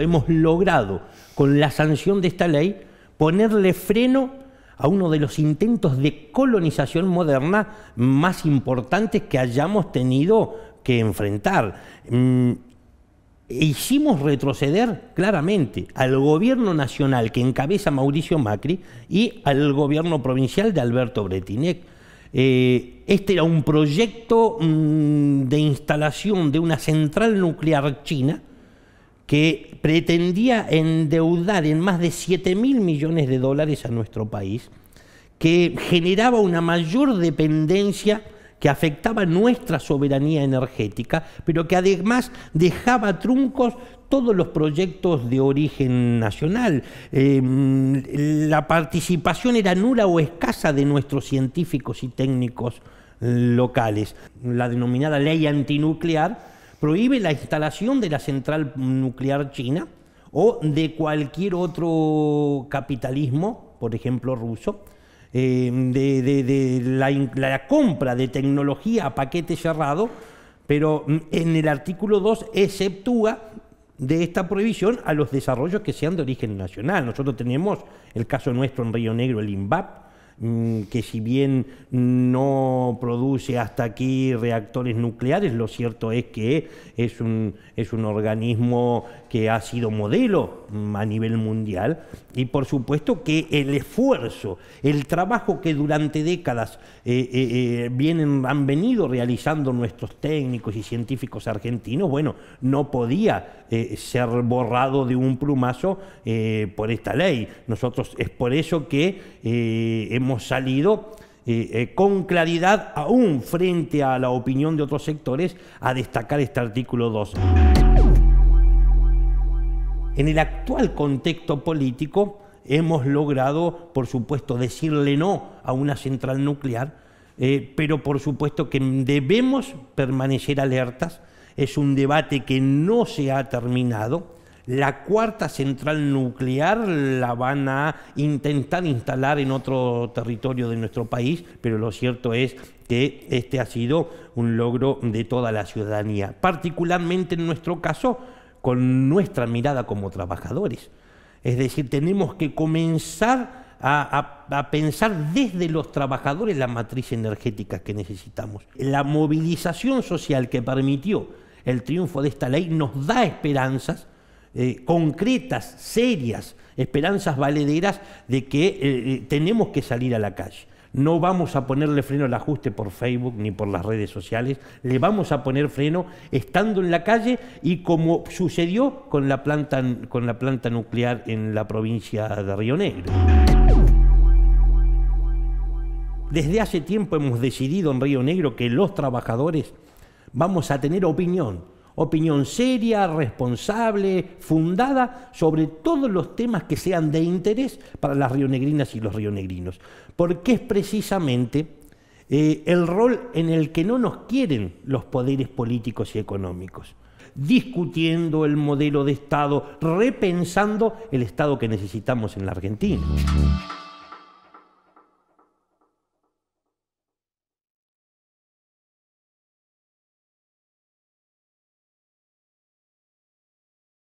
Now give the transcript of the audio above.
hemos logrado, con la sanción de esta ley, ponerle freno a uno de los intentos de colonización moderna más importantes que hayamos tenido que enfrentar. Mm, hicimos retroceder claramente al gobierno nacional que encabeza Mauricio Macri y al gobierno provincial de Alberto Bretinec. Eh, este era un proyecto mm, de instalación de una central nuclear china que pretendía endeudar en más de 7 mil millones de dólares a nuestro país, que generaba una mayor dependencia que afectaba nuestra soberanía energética, pero que además dejaba truncos todos los proyectos de origen nacional. Em, la participación era nula o escasa de nuestros científicos y técnicos locales. La denominada ley antinuclear prohíbe la instalación de la central nuclear china o de cualquier otro capitalismo, por ejemplo ruso, eh, de, la, la, compra de tecnología a paquete cerrado, pero mm, en el artículo 2 exceptúa de esta prohibición a los desarrollos que sean de origen nacional. Nosotros tenemos el caso nuestro en Río Negro, el INVAP, Mm, que si bien no produce hasta aquí reactores nucleares, lo cierto es que es un, es un organismo que ha sido modelo a nivel mundial y por supuesto que el esfuerzo, el trabajo que durante décadas eh, eh, eh, vienen, han venido realizando nuestros técnicos y científicos argentinos, bueno, no podía ser borrado de un plumazo por esta ley. Nosotros es por eso que hemos hemos salido eh, eh, con claridad, aún frente a la opinión de otros sectores, a destacar este artículo 12. En el actual contexto político hemos logrado, por supuesto, decirle no a una central nuclear, eh, pero por supuesto que debemos permanecer alertas. Es un debate que no se ha terminado la cuarta central nuclear la van a intentar instalar en otro territorio de nuestro país, pero lo cierto es que este ha sido un logro de toda la ciudadanía, particularmente en nuestro caso con nuestra mirada como trabajadores. Es decir, tenemos que comenzar a, a, pensar desde los trabajadores la matriz energética que necesitamos. La movilización social que permitió el triunfo de esta ley nos da esperanzas eh, concretas, serias, esperanzas valederas de que eh, eh, tenemos que salir a la calle. No vamos a ponerle freno al ajuste por Facebook ni por las redes sociales, le vamos a poner freno estando en la calle y como sucedió con la planta, con la planta nuclear en la provincia de Río Negro. Desde hace tiempo hemos decidido en Río Negro que los trabajadores vamos a tener opinión, opinión seria, responsable, fundada sobre todos los temas que sean de interés para las rionegrinas y los rionegrinos. Porque es precisamente eh, el rol en el que no nos quieren los poderes políticos y económicos discutiendo el modelo de Estado, repensando el Estado que necesitamos en la Argentina.